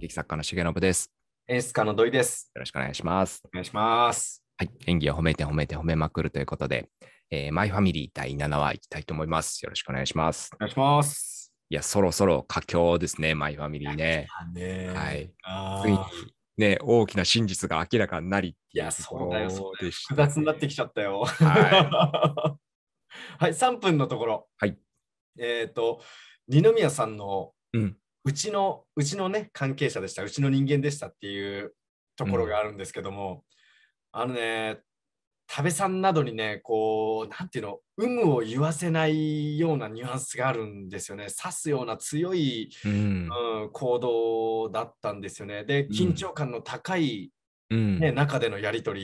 劇作家の重信です。演出家の土井です。よろしくお願いします。お願いします。はい、演技を褒めて褒めて褒めまくるということで、えー、マイファミリー第7話いきたいと思います。よろしくお願いします。お願いします。いや、そろそろ佳境ですね、マイファミリーね。ねはい。ついにね、大きな真実が明らかになり。いや、そうだよ、そうでし複雑になってきちゃったよ。はい。はい、3分のところ。はい。えっ、ー、と、二宮さんの、うん、うちのうちのね関係者でしたうちの人間でしたっていうところがあるんですけども、うん、あのね多部さんなどにねこうなんていうの有無を言わせないようなニュアンスがあるんですよね刺すような強い、うん、うん、行動だったんですよねで緊張感の高い、うん、ね、中でのやり取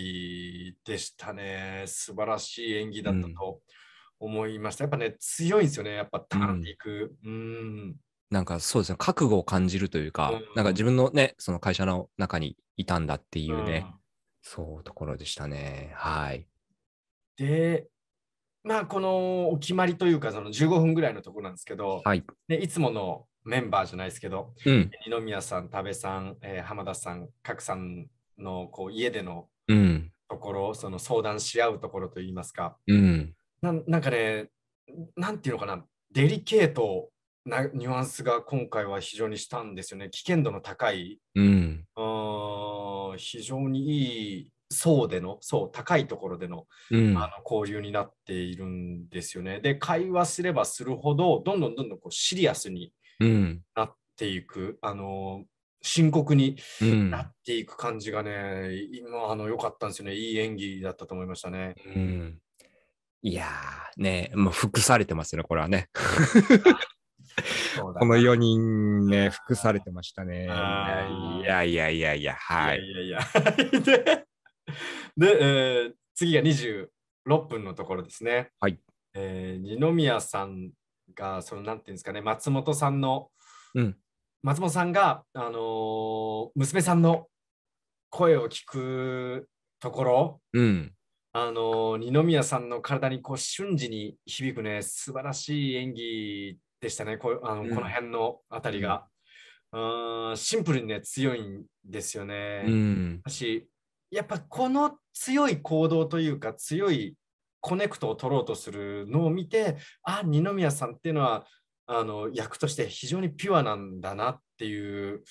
りでしたね素晴らしい演技だったと思いました、やっぱね強いんですよねやっぱターンっていく。うんなんかそうですね、覚悟を感じるというか、うん、なんか自分のね、その会社の中にいたんだっていうね、うん、そうところでしたね。はい。で、まあ、このお決まりというか、その15分ぐらいのところなんですけど、はい、でいつものメンバーじゃないですけど、うん、二宮さん、田部さん、えー、浜田さん、賀来さんのこう家でのところ、うん、その相談し合うところといいますか、うん、ななんかね、なんていうのかな、デリケートなニュアンスが今回は非常にしたんですよね。危険度の高い、うん、非常にいい層での、そう、高いところでのうん、あの交流になっているんですよね。で、会話すればするほど、どんどんどんどんこうシリアスになっていく、うん、あの深刻になっていく感じがね、今、あの良かったんですよね。いい演技だったと思いましたね。うんいやーね、もう服されてますよね、これはね。この4人ね、服されてましたね。いやいやいやいや、はい。いやいやいや で、でえー、次が26分のところですね。はい。えー、二宮さんが、そのなんていうんですかね、松本さんの、うん、松本さんが、あのー、娘さんの声を聞くところ、うん、あの二宮さんの体にこう瞬時に響くね、素晴らしい演技でしたね、こあの、うん、この辺のあたりが。うん、シンプルにね、強いんですよね。うん、私やっぱこの強い行動というか、強いコネクトを取ろうとするのを見て、あ、二宮さんっていうのは、あの役として非常にピュアなんだなっていう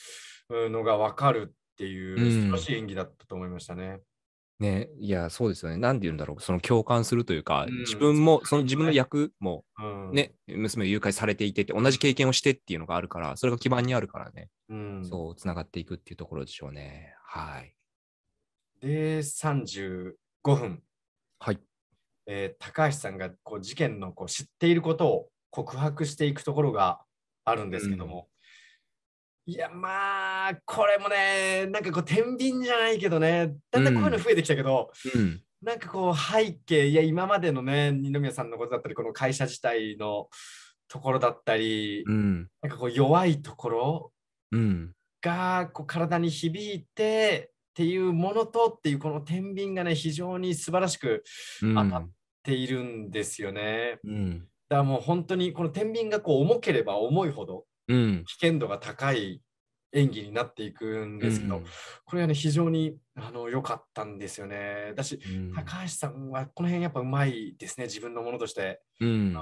のが分かるっていう素晴らしい演技だったと思いましたね。ね、いや、そうですよね。なんて言うんだろう。その共感するというか、うん、自分も、その自分の役もね、うん、娘を誘拐されていてて、同じ経験をしてっていうのがあるから、それが基盤にあるからね、うん、そう、つながっていくっていうところでしょうね。はい。で、35分。はい。えー、高橋さんがこう事件のこう知っていることを告白していくところがあるんですけども、いやまあこれもねなんかこう天秤じゃないけどねだんだんこういうの増えてきたけど、うんなんかこう背景いや今までのね二宮さんのことだったりこの会社自体のところだったり、うん、なんかこう弱いところがこう体に響いてっていうものとっていうこの天秤がね非常に素晴らしく当たっているんですよね。だからもう本当にこの天秤がこう重ければ重いほどうん、危険度が高い演技になっていくんですけど、うん、これはね非常に良かったんですよねだし、うん、高橋さんはこの辺やっぱうまいですね自分のものとして、うん、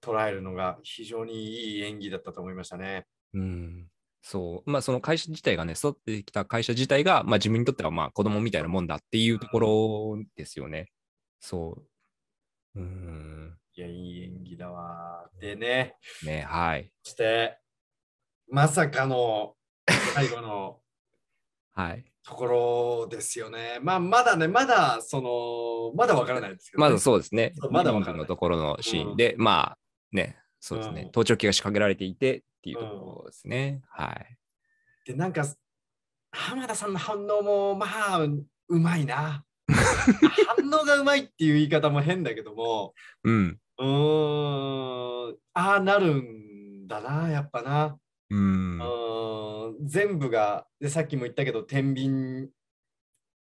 捉えるのが非常にいい演技だったと思いましたね。うんそうまあ、その会社自体がね、育ってきた会社自体が、まあ、自分にとってはまあ子供みたいなもんだっていうところですよね。そう。うん。いや、いい演技だわ。でね。ね、はい。そして、まさかの最後のはいところですよね。まあ、まだね、まだ、その、まだわからないですけど、ね、まだそうですね。まだわからない。のところのシーンで、うん、まあ、ね、そうですね、盗聴器が仕掛けられていてっていうところですね。うん、はい。で、なんか、浜田さんの反応も、まあ、うまいな。反応がうまいっていう言い方も変だけども、うん。うん、ああなるんだな、やっぱな。うん、全部がでさっきも言ったけど天秤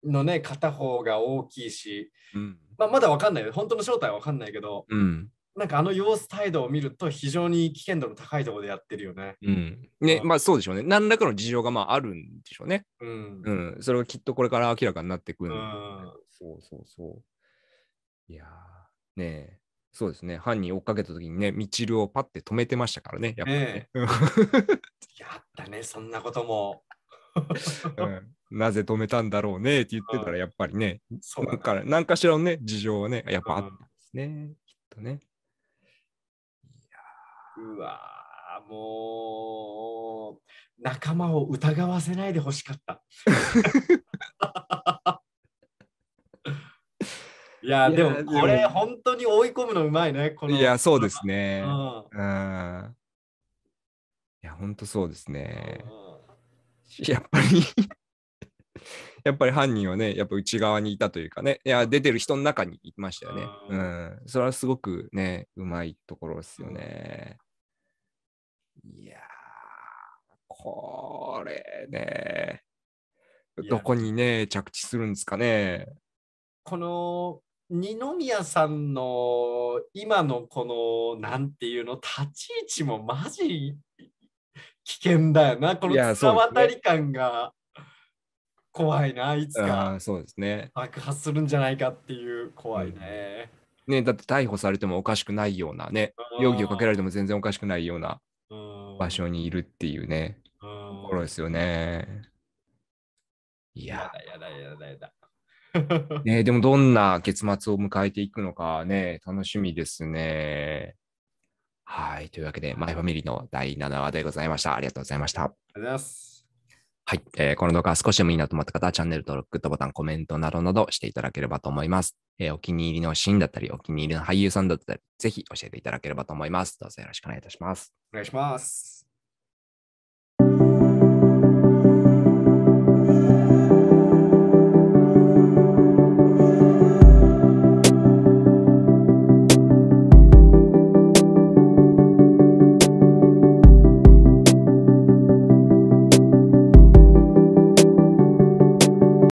のね片方が大きいし、うん、まあ、まだ分かんない本当の正体は分かんないけど、うん、なんかあの様子態度を見ると非常に危険度の高いところでやってるよね。うん、ねまあそうでしょうね何らかの事情がまああるんでしょうね。うん、うん、それはきっとこれから明らかになってくる、ね、うん、そうそうそう。いやねえ。そうですね、犯人追っかけた時にね、みちるをパッて止めてましたからね、やっぱりね。え やったね、そんなことも。うん、なぜ止めたんだろうねって言ってたら、やっぱりね、そうから何かしらのね、事情はね、やっぱあったんですね、うん、きっとね。いやうわもう、仲間を疑わせないでほしかった。いや、でもこれ本当に追い込むのうまいね。このいや、そうですね。うん。いや、本当そうですね。やっぱり やっぱり犯人はね、やっぱ内側にいたというかね、いや、出てる人の中にいましたよね。うん。それはすごくね、うまいところですよね。いやこれね、どこにね、着地するんですかね。この二宮さんの今のこのなんていうの立ち位置もマジ危険だよなこの綱渡り感が怖いな、いつかそうですね爆発するんじゃないかっていう怖いね、うん、ねだって逮捕されてもおかしくないようなね容疑をかけられても全然おかしくないような場所にいるっていうねところですよねいややだやだやだやだ ね、でもどんな結末を迎えていくのかね、楽しみですね。はい。というわけで、マイファミリーの第7話でございました。ありがとうございました。ありがとうございます。はい、えー。この動画少しでもいいなと思った方は、チャンネル登録、グッドボタン、コメントなどなどしていただければと思います。えー、お気に入りのシーンだったり、お気に入りの俳優さんだったり、ぜひ教えていただければと思います。どうぞよろしくお願いいたします。お願いします。